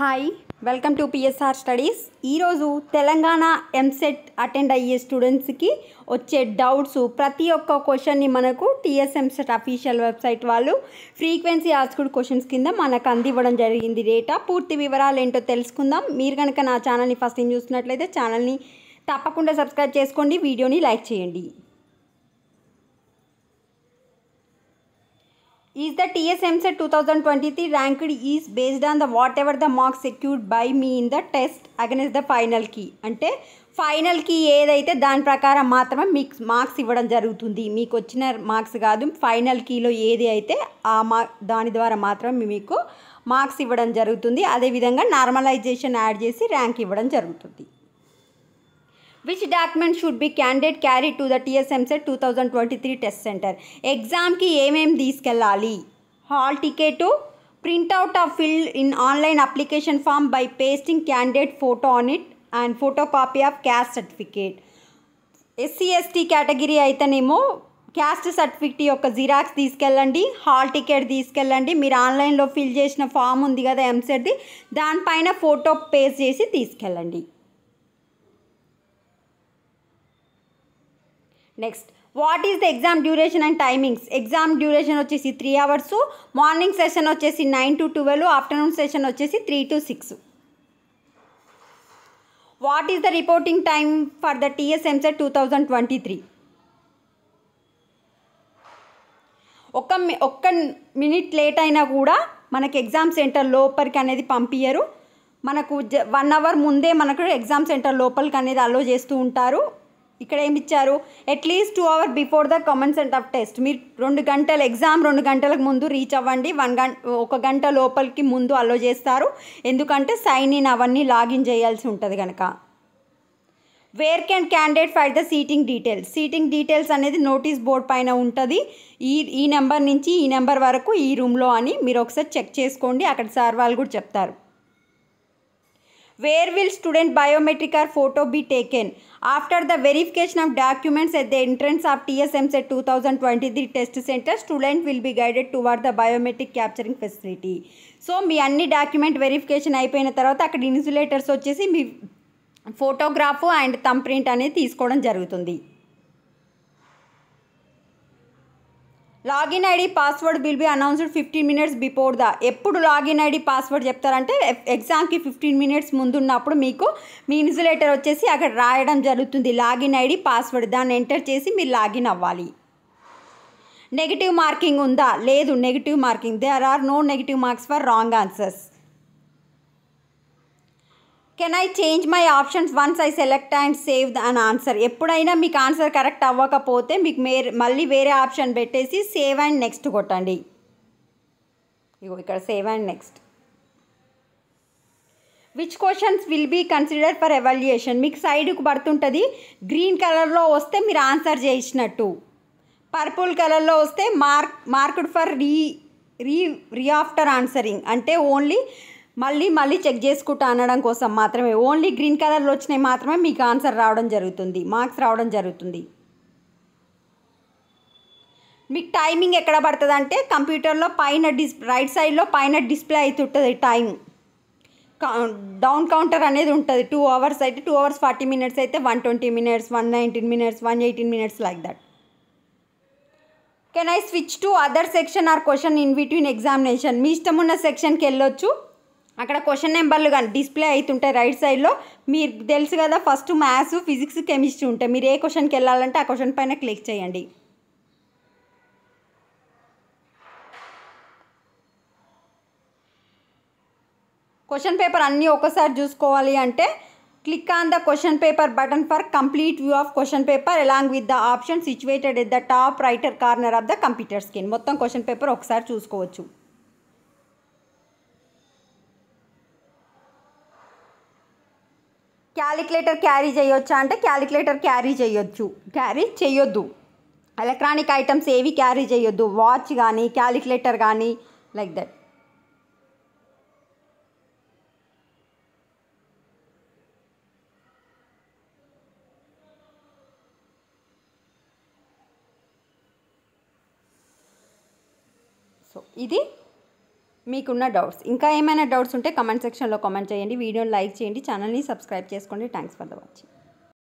hi welcome to PSR studies ఈరోజు Telangana EAMCET attend e అయ్యే స్టూడెంట్స్కి వచ్చే డౌట్స్ ప్రతి ఒక్క క్వశ్చన్ని మనకు టీఎస్ ఎంసెట్ అఫీషియల్ వెబ్సైట్ వాళ్ళు ఫ్రీక్వెన్సీ ఆస్కుడ్ క్వశ్చన్స్ కింద మనకు అందివ్వడం జరిగింది డేటా పూర్తి వివరాలు ఏంటో తెలుసుకుందాం మీరు కనుక నా ఛానల్ని ఫస్ట్ టైం చూస్తున్నట్లయితే ఛానల్ని తప్పకుండా సబ్స్క్రైబ్ చేసుకోండి వీడియోని లైక్ చేయండి is the two is twenty three 2023 is based on the whatever the marks secured by మీ in the test against the final key అంటే ఫైనల్ కీ ఏదైతే దాని ప్రకారం మాత్రమే మీకు మార్క్స్ ఇవ్వడం జరుగుతుంది మీకు వచ్చిన మార్క్స్ కాదు ఫైనల్ కీలో ఏది అయితే ఆ మా దాని ద్వారా మాత్రమే మీకు మార్క్స్ ఇవ్వడం జరుగుతుంది అదేవిధంగా నార్మలైజేషన్ యాడ్ చేసి ర్యాంక్ ఇవ్వడం జరుగుతుంది which document should be candidate carry to the TS EAMCET two thousand twenty three test centre ఎగ్జామ్కి ఏమేమి తీసుకెళ్ళాలి hall ticket printout of fill in online application form by pasting candidate photo on it and photo copy of caste certificate SC ST category అయితేనేమో caste certificate యొక్క xerox తీసుకెళ్ళండి hall ticket తీసుకెళ్ళండి మీరు ఆన్లైన్లో fill చేసిన ఫామ్ ఉంది కదా ఎంసెట్ది దానిపైన ఫోటో పేస్ట్ చేసి తీసుకెళ్ళండి next what is the exam duration and timings exam duration వచ్చేసి త్రీ అవర్స్ మార్నింగ్ సెషన్ వచ్చేసి nine to twelve afternoon session వచ్చేసి three to six what is the reporting time for the TS EAMCET two thousand twenty three ఒక్క ఒక్క minute late అయినా కూడా మనకి exam centre లోపలికి అనేది పంపించరు మనకు వన్ అవర్ ముందే మనకు ఎగ్జామ్ సెంటర్ లోపలికి అనేది అలో చేస్తూ ఉంటారు ఇక్కడ ఏమి ఇచ్చారు at least two hour before the commencement of test మీరు రెండు గంటల ఎగ్జామ్ రెండు గంటలకు ముందు రీచ్ అవ్వండి వన్ గంట ఒక గంట లోపలికి ముందు అలో చేస్తారు ఎందుకంటే సైన్ ఇన్ అవన్నీ లాగిన్ చేయాల్సి ఉంటుంది కనుక where can candidate find the seating details seating details అనేది నోటీస్ బోర్డ్ పైన ఉంటుంది ఈ ఈ నెంబర్ నుంచి ఈ నెంబర్ వరకు ఈ రూమ్లో అని మీరు ఒకసారి చెక్ చేసుకోండి అక్కడ సార్ వాళ్ళు కూడా చెప్తారు where will student biometric or photo be taken after the verification of documents at the entrance of TS EAMCET two thousand twenty three test centre student will be guided toward the biometric capturing facility so మీ అన్ని document verification అయిపోయిన తర్వాత అక్కడ ఇన్సులేటర్స్ వచ్చేసి మీ photograph and thumb print అనేది తీసుకోవడం జరుగుతుంది login ID password will be announced fifteen minutes before the ఎప్పుడు లాగిన్ ఐడి పాస్వర్డ్ చెప్తారంటే ఎగ్జామ్కి ఫిఫ్టీన్ మినిట్స్ ముందున్నప్పుడు మీకు మీ ఇన్సులేటర్ వచ్చేసి అక్కడ రాయడం జరుగుతుంది లాగిన్ ఐడి పాస్వర్డ్ దాన్ని ఎంటర్ చేసి మీరు లాగిన్ అవ్వాలి నెగిటివ్ మార్కింగ్ ఉందా లేదు negative marking there are no negative marks for wrong answers can I change my options once I select and save an answer ఎప్పుడైనా మీకు ఆన్సర్ కరెక్ట్ అవ్వకపోతే మీకు మేరే మళ్ళీ వేరే ఆప్షన్ పెట్టేసి సేవ్ అండ్ నెక్స్ట్ కొట్టండి ఇగో ఇక్కడ save and next which questions will be considered for evaluation మీకు సైడ్కు పడుతుంటుంది గ్రీన్ కలర్లో వస్తే మీరు ఆన్సర్ చేసినట్టు పర్పుల్ కలర్లో వస్తే mark marked for re re re after answering అంటే ఓన్లీ మళ్ళీ మళ్ళీ చెక్ చేసుకుంటా అనడం కోసం మాత్రమే ఓన్లీ గ్రీన్ కలర్లో వచ్చినాయి మాత్రమే మీకు ఆన్సర్ రావడం జరుగుతుంది మార్క్స్ రావడం జరుగుతుంది మీకు టైమింగ్ ఎక్కడ పడుతుంది అంటే కంప్యూటర్లో పైన డిస్ రైట్ సైడ్లో పైన డిస్ప్లే అవుతుంటుంది టైం డౌన్ కౌంటర్ అనేది ఉంటుంది టూ అవర్స్ అయితే టూ అవర్స్ ఫార్టీ మినిట్స్ అయితే one twenty minutes one nineteen minutes one eighteen minutes like that can I switch to other section or question in between examination మీ ఇష్టం ఉన్న సెక్షన్కి వెళ్ళొచ్చు అక్కడ క్వశ్చన్ నెంబర్లు కానీ డిస్ప్లే అవుతుంటాయి రైట్ సైడ్లో మీరు తెలుసు కదా ఫస్ట్ మ్యాథ్స్ ఫిజిక్స్ కెమిస్ట్రీ ఉంటాయి మీరు ఏ క్వశ్చన్కి వెళ్ళాలంటే ఆ క్వశ్చన్ పైన క్లిక్ చేయండి క్వశ్చన్ పేపర్ అన్నీ ఒకసారి చూసుకోవాలి అంటే click on the question paper button for complete view of question paper along with the option situated at the top right corner of the computer screen మొత్తం క్వశ్చన్ పేపర్ ఒకసారి చూసుకోవచ్చు calculator carry చేయొచ్చా అంటే calculator carry చేయొచ్చు carry చేయొద్దు electronic items ఏవి carry చేయొద్దు watch కానీ క్యాలిక్యులేటర్ కానీ లైక్ దట్ సో ఇది మీకున్న డౌట్స్ ఇంకా ఏమైనా డౌట్స్ ఉంటే కమెంట్ సెక్షన్లో కామెంట్ చేయండి వీడియోని లైక్ చేయండి ఛానల్ని సబ్స్క్రైబ్ చేసుకోండి థ్యాంక్స్ ఫర్ ద వాచింగ్